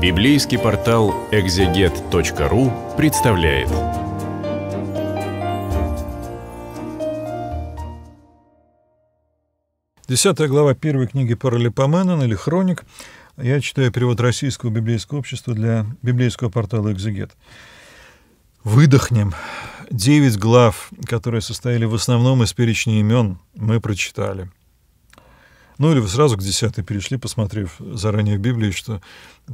Библейский портал экзегет.ру представляет. Десятая глава первой книги Паралипоменон или Хроник. Я читаю перевод Российского библейского общества для библейского портала «Экзегет». Выдохнем. Девять глав, которые состояли в основном из перечня имен, мы прочитали – ну, или вы сразу к десятой перешли, посмотрев заранее в Библии, что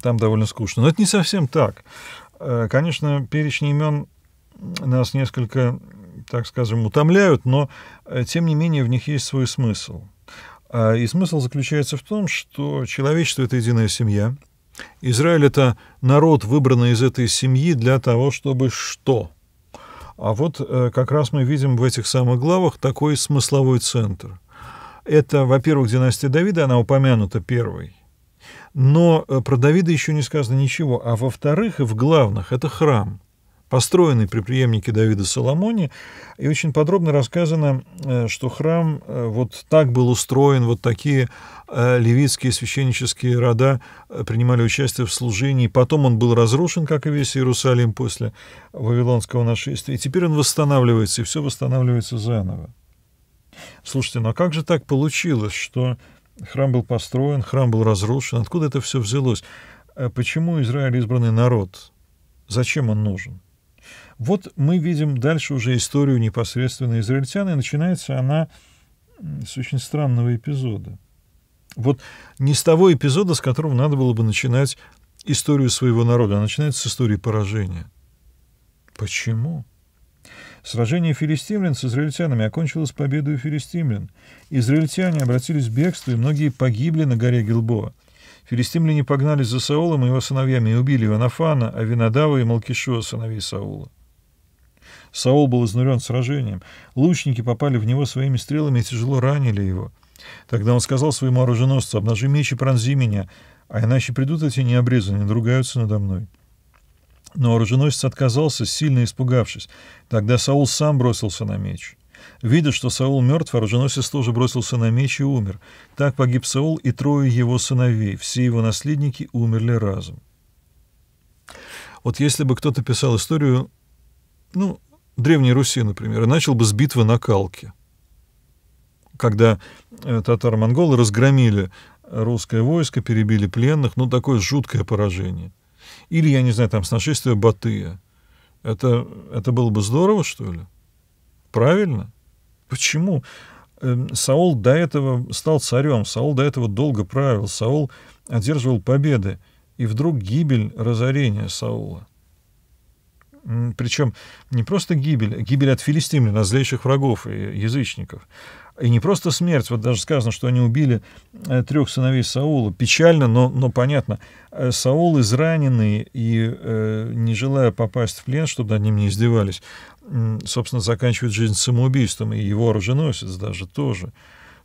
там довольно скучно. Но это не совсем так. Э, конечно, перечни имен нас несколько, так скажем, утомляют, но, э, тем не менее, в них есть свой смысл. А, и смысл заключается в том, что человечество — это единая семья. Израиль — это народ, выбранный из этой семьи для того, чтобы что? А вот э, как раз мы видим в этих самых главах такой смысловой центр — это, во-первых, династия Давида, она упомянута первой. Но э, про Давида еще не сказано ничего. А во-вторых, и в главных, это храм, построенный при преемнике Давида Соломоне. И очень подробно рассказано, э, что храм э, вот так был устроен, вот такие левитские священнические рода принимали участие в служении. Потом он был разрушен, как и весь Иерусалим после Вавилонского нашествия. И теперь он восстанавливается, и все восстанавливается заново. Слушайте, ну а как же так получилось, что храм был построен, храм был разрушен? Откуда это все взялось? А почему Израиль избранный народ? Зачем он нужен? Вот мы видим дальше уже историю непосредственно израильтян, и начинается она с очень странного эпизода. Вот не с того эпизода, с которого надо было бы начинать историю своего народа, а начинается с истории поражения. Почему? Сражение филистимлян с израильтянами окончилось победой филистимлян. Израильтяне обратились в бегство, и многие погибли на горе Гилбоа. Филистимляне погнались за Саулом и его сыновьями и убили Иванафана, Авинадава и Малкишуа, сыновей Саула. Саул был изнурен сражением. Лучники попали в него своими стрелами и тяжело ранили его. Тогда он сказал своему оруженосцу, «Обнажи меч и пронзи меня, а иначе придут эти необрезанные, надругаются надо мной». Но оруженосец отказался, сильно испугавшись. Тогда Саул сам бросился на меч. Видя, что Саул мертв, оруженосец тоже бросился на меч и умер. Так погиб Саул и трое его сыновей. Все его наследники умерли разом. Вот если бы кто-то писал историю, ну, Древней Руси, например, и начал бы с битвы на Калке, когда э, татар-монголы разгромили русское войско, перебили пленных, ну, такое жуткое поражение — или, я не знаю, там, с нашествия Батыя. Это, это было бы здорово, что ли? Правильно? Почему? Эм, Саул до этого стал царем, Саул до этого долго правил, Саул одерживал победы, и вдруг гибель, разорение Саула. Причем не просто гибель, а гибель от филистимлян, от злейших врагов и язычников. И не просто смерть, вот даже сказано, что они убили э, трех сыновей Саула. Печально, но, но понятно. Э, Саул израненный, и э, не желая попасть в плен, чтобы над ним не издевались, собственно, заканчивает жизнь самоубийством, и его оруженосец даже тоже.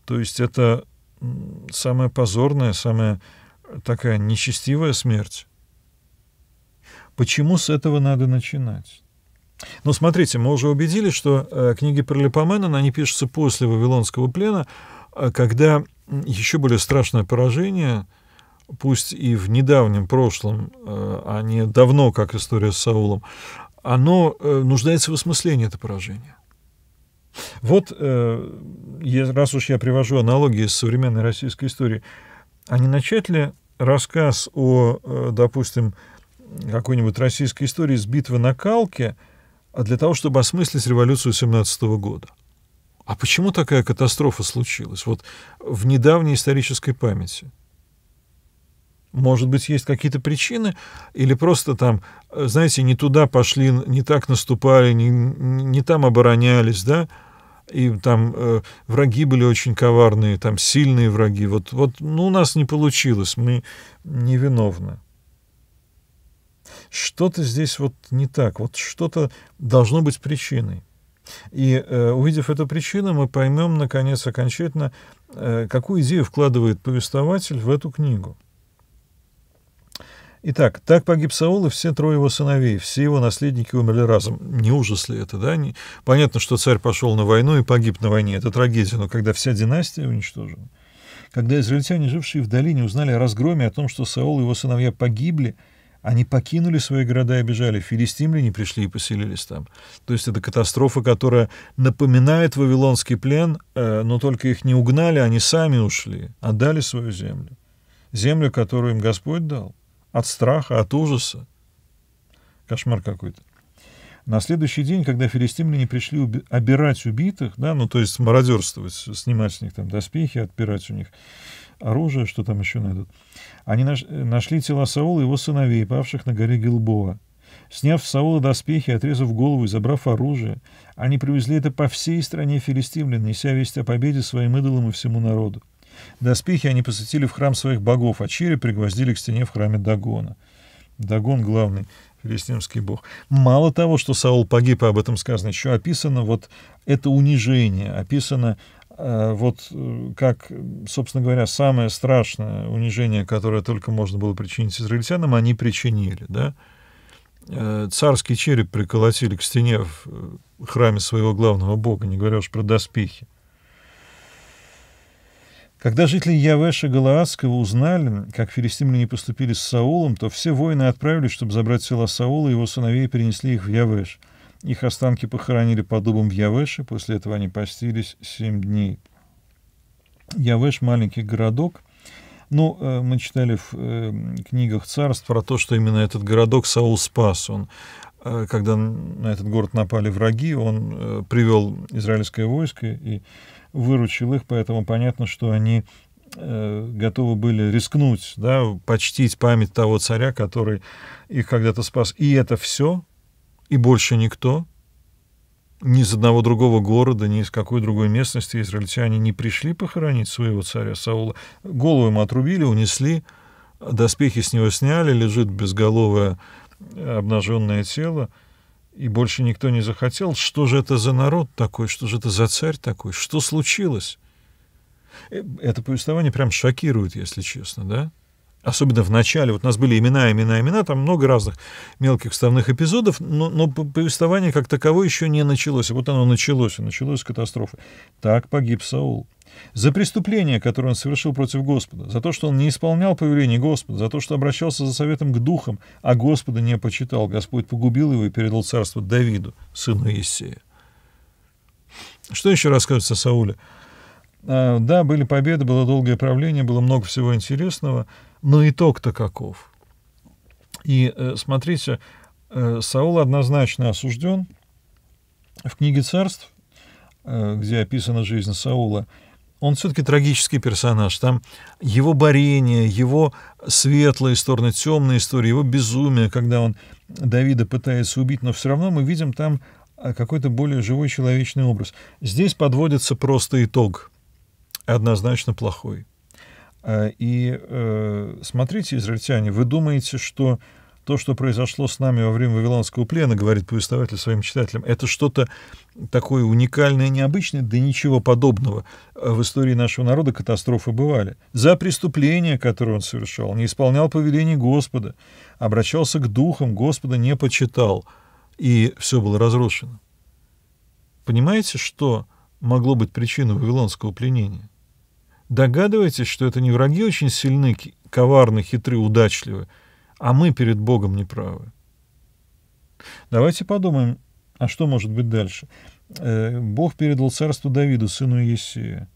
То есть это самая позорная, самая такая нечестивая смерть. Почему с этого надо начинать? Но ну, смотрите, мы уже убедились, что э, книги про Липоменена, они пишутся после Вавилонского плена, э, когда еще более страшное поражение, пусть и в недавнем прошлом, э, а не давно, как история с Саулом, оно э, нуждается в осмыслении, это поражение. Вот, э, раз уж я привожу аналогии с современной российской историей, а не начать ли рассказ о, э, допустим, какой-нибудь российской истории с битвы на Калке – а для того, чтобы осмыслить революцию 17 года. А почему такая катастрофа случилась? Вот в недавней исторической памяти. Может быть, есть какие-то причины, или просто там, э, знаете, не туда пошли, не так наступали, не, не там оборонялись, да? И там э, враги были очень коварные, там сильные враги. Вот, вот ну, у нас не получилось, мы невиновны. Что-то здесь вот не так, вот что-то должно быть причиной. И э, увидев эту причину, мы поймем, наконец, окончательно, э, какую идею вкладывает повествователь в эту книгу. Итак, так погиб Саул и все трое его сыновей, все его наследники умерли разом. Не ужас ли это, да? Не... Понятно, что царь пошел на войну и погиб на войне, это трагедия, но когда вся династия уничтожена, когда израильтяне, жившие в долине, узнали о разгроме, о том, что Саул и его сыновья погибли – они покинули свои города и бежали. Филистимляне пришли и поселились там. То есть это катастрофа, которая напоминает вавилонский плен, э, но только их не угнали, они сами ушли, отдали свою землю. Землю, которую им Господь дал. От страха, от ужаса. Кошмар какой-то. На следующий день, когда филистимляне пришли уби- обирать убитых, да, ну то есть мародерствовать, снимать с них там доспехи, отпирать у них оружие, что там еще найдут. Они наш... нашли тела Саула и его сыновей, павших на горе Гилбоа. Сняв с Саула доспехи, отрезав голову и забрав оружие, они привезли это по всей стране филистимлян, неся весть о победе своим идолам и всему народу. Доспехи они посвятили в храм своих богов, а череп пригвоздили к стене в храме Дагона. Дагон — главный филистимский бог. Мало того, что Саул погиб, и об этом сказано, еще описано вот это унижение, описано Э, вот э, как, собственно говоря, самое страшное унижение, которое только можно было причинить израильтянам, они причинили, да. Э, царский череп приколотили к стене в храме своего главного бога, не говоря уж про доспехи. Когда жители Явеша Галаадского узнали, как филистимляне поступили с Саулом, то все воины отправились, чтобы забрать села Саула, и его сыновей перенесли их в Явеш — их останки похоронили под дубом в Явеше, после этого они постились семь дней. Явеш — маленький городок, ну, э, мы читали в э, книгах царств про то, что именно этот городок Саул спас. Он, э, когда на этот город напали враги, он привел израильское войско и выручил их, поэтому понятно, что они готовы были рискнуть, да, почтить память того царя, который их когда-то спас. И это все и больше никто, ни из одного другого города, ни из какой другой местности израильтяне не пришли похоронить своего царя Саула. Голову ему отрубили, унесли, доспехи с него сняли, лежит безголовое э, обнаженное тело, и больше никто не захотел. Что же это за народ такой? Что же это за царь такой? Что случилось? Э, это повествование прям шокирует, если честно, да? особенно в начале, вот у нас были имена, имена, имена, там много разных мелких вставных эпизодов, но, но повествование как таковое еще не началось. Вот оно началось, и началось с катастрофы. Так погиб Саул. За преступление, которое он совершил против Господа, за то, что он не исполнял повелений Господа, за то, что обращался за советом к духам, а Господа не почитал, Господь погубил его и передал царство Давиду, сыну Иисея. Что еще рассказывается о Сауле? А, да, были победы, было долгое правление, было много всего интересного – но итог-то каков? И э, смотрите, э, Саул однозначно осужден. В книге царств, э, где описана жизнь Саула, он все-таки трагический персонаж. Там его борение, его светлые стороны, темные истории, его безумие, когда он Давида пытается убить, но все равно мы видим там какой-то более живой человечный образ. Здесь подводится просто итог, однозначно плохой. Э, и э, смотрите, израильтяне, вы думаете, что то, что произошло с нами во время Вавилонского плена, говорит повествователь своим читателям, это что-то такое уникальное, необычное, да ничего подобного. Э, в истории нашего народа катастрофы бывали. За преступления, которые он совершал, не исполнял повелений Господа, обращался к духам, Господа не почитал, и все было разрушено. Понимаете, что могло быть причиной вавилонского пленения? Догадываетесь, что это не враги очень сильны, коварны, хитры, удачливы, а мы перед Богом неправы. Давайте подумаем, а что может быть дальше? Э, Бог передал царство Давиду, сыну Есея.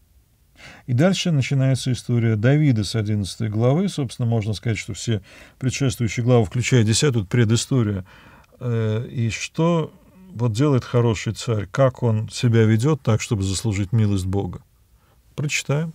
И дальше начинается история Давида с 11 главы. Собственно, можно сказать, что все предшествующие главы, включая 10, тут предыстория. Э, и что вот делает хороший царь? Как он себя ведет так, чтобы заслужить милость Бога? Прочитаем.